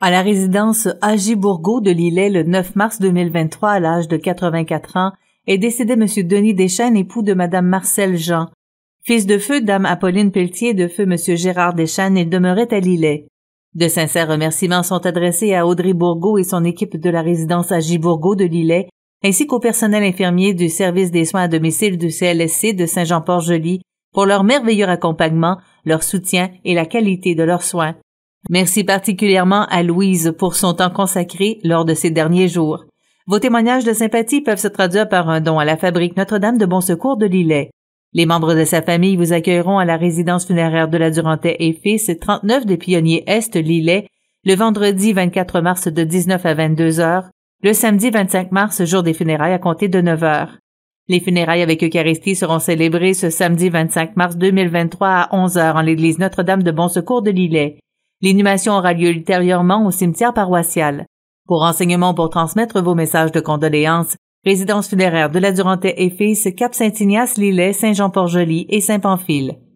À la résidence agi de Lillet le 9 mars 2023 à l'âge de 84 ans est décédé M. Denis Deschênes, époux de Mme Marcel Jean. Fils de feu Dame Apolline Pelletier de feu M. Gérard Deschênes, il demeurait à Lillet. De sincères remerciements sont adressés à Audrey Bourgault et son équipe de la résidence agi Bourgault de Lillet, ainsi qu'au personnel infirmier du service des soins à domicile du CLSC de Saint-Jean-Port-Joli pour leur merveilleux accompagnement, leur soutien et la qualité de leurs soins. Merci particulièrement à Louise pour son temps consacré lors de ces derniers jours. Vos témoignages de sympathie peuvent se traduire par un don à la Fabrique Notre-Dame de Bon Secours de Lillet. Les membres de sa famille vous accueilleront à la résidence funéraire de la Durantais et Fils, 39 des Pionniers Est, Lillet, le vendredi 24 mars de 19 à 22 heures, le samedi 25 mars, jour des funérailles à compter de 9 heures. Les funérailles avec Eucharistie seront célébrées ce samedi 25 mars 2023 à 11 heures en l'église Notre-Dame de Bon Secours de Lillet. L'inhumation aura lieu ultérieurement au cimetière paroissial. Pour renseignements pour transmettre vos messages de condoléances, résidence funéraire de la Durantais et Fils, Cap-Saint-Ignace, Lillet, Saint-Jean-Port-Joli et Saint-Pamphile.